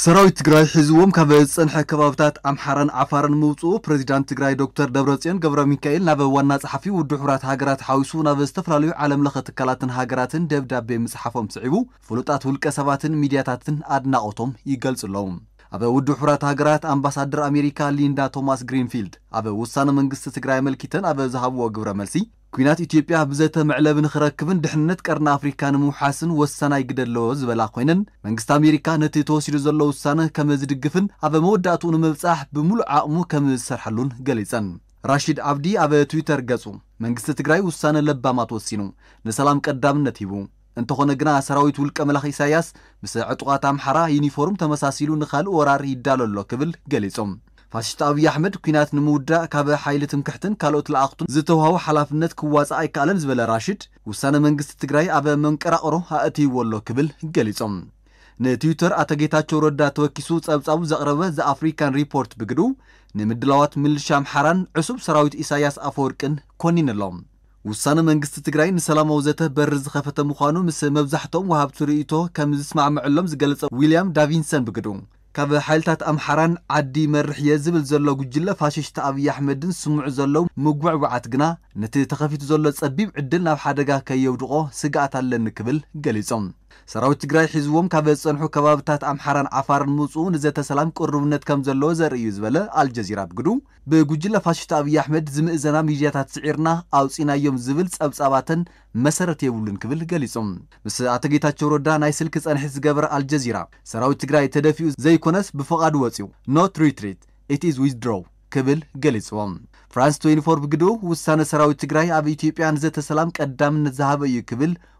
ሰራዊት ትግራይ ሒዝዎም ካብ ዝፀንሐ ከባብታት ኣምሓራን ዓፋርን ምውፅኡ ፕረዚዳንት ትግራይ ዶክተር ደብረፅዮን ገብረ ሚካኤል ናብ ዋና ፀሓፊ ውድብ ሕራት ሃገራት ሓዊሱ ናብ ዝተፈላለዩ ዓለም ትካላትን ሃገራትን ደብዳቤ ምፅሓፎም ስዒቡ ፍሉጣት ውልቀ ሰባትን ሚድያታትን ኣድናቆቶም ይገልጽ ኣለዎም ኣብ ውድብ ሕራት ሃገራት ኣምባሳደር ኣሜሪካ ሊንዳ ቶማስ ግሪንፊልድ ኣብ ውሳነ መንግስቲ ትግራይ መልኪተን ኣብ ዝሃብዎ ግብረ መልሲ ኩናት ኢትዮጵያ ብዘተ ምዕለብ ንኽረክብን ድሕንነት ቀርኒ ኣፍሪካ ንምውሓስን ወሳናይ ግደ ኣለዎ ዝበላ ኮይነን መንግስቲ ኣሜሪካ ነቲ ተወሲዱ ዘሎ ውሳነ ከም ዝድግፍን ኣብ መወዳእትኡ ንምብፃሕ ብምሉእ ዓቕሙ ከም ዝሰርሐሉን ገሊፀን ራሺድ ዓብዲ ኣብ ትዊተር ገጹ መንግስቲ ትግራይ ውሳነ ለባማት ወሲኑ ንሰላም ቀዳምነት ሂቡ እንተኾነ ግና ሰራዊት ውልቀ መላኽ ኢሳያስ ምስ ዕጡቓት ኣምሓራ ዩኒፎርም ተመሳሲሉ ንኻልእ ወራር ይዳለሎ ክብል ገሊፆም ፋሽስት ኣብዪ ኣሕመድ ኩናት ንምውዳእ ካብ ሓይሊ ትምክሕትን ካልኦት ለኣኽቱን ዝተውሃቦ ሓላፍነት ክዋፅእ ኣይከኣለን ዝበለ ራሽድ ውሳነ መንግስቲ ትግራይ ኣብ መንቀራቕሮ ኣእትይዎ ኣሎ ክብል ገሊፆም ንትዊተር ኣቶ ጌታቸው ረዳ ተወኪሱ ጸብጻቡ ዘቕረበ ዘኣፍሪካን ሪፖርት ብግዱ ንምድላዋት ምልሻ ኣምሓራን ዕሱብ ሰራዊት ኢሳያስ ኣፈወርቅን ኮኒንኣሎም ውሳነ መንግስቲ ትግራይ ንሰላማዊ ዘተ በሪ ዝኸፈተ ምዃኑ ምስ መብዛሕቶም ወሃብቲ ርእቶ ከም ዝስማዕምዐሎም ዝገለጸ ዊልያም ዳቪንሰን ብግዱ ካብ ሓይልታት ኣምሓራን ዓዲ መርሕ እየ ዝብል ዘሎ ጉጅለ ፋሽሽቲ ኣብዪ ኣሕመድን ስሙዕ ዘለው ምጉዕጓዓት ግና ነቲ ተኸፊቱ ዘሎ ጸቢብ ዕድል ናብ ሓደጋ ከየውድቖ ስጋኣት ኣለኒ ክብል ገሊጾም ሰራዊት ትግራይ ሒዝዎም ካብ ዘፀንሑ ከባብታት ኣምሓራን ዓፋርን ምውፅኡ ንዘተ ሰላም ቅርብነት ከም ዘለዎ ዘርኢ እዩ ዝበለ ኣልጀዚራ ብግዱ ብጉጅለ ፋሽስት ኣብዪ ኣሕመድ ዝምእዘና ሚድያታት ስዒርና ኣውፂናዮም ዝብል ጸብጻባትን መሰረት የብሉን ክብል ገሊጾም ምስ ኣቶ ጌታቸው ረዳ ናይ ስልኪ ጸንሒት ዝገበረ ኣልጀዚራ ሰራዊት ትግራይ ተደፊኡ ዘይኮነስ ብፍቓድ ወፂኡ ኖት ሪትሪት ኢት ኢዝ ዊዝድሮው ክብል ገሊፅዎም ፍራንስ 24 ብግዱ ውሳነ ሰራዊት ትግራይ ኣብ ኢትዮጵያ ንዘተ ሰላም ቀዳምነት ዝሃበ እዩ ክብል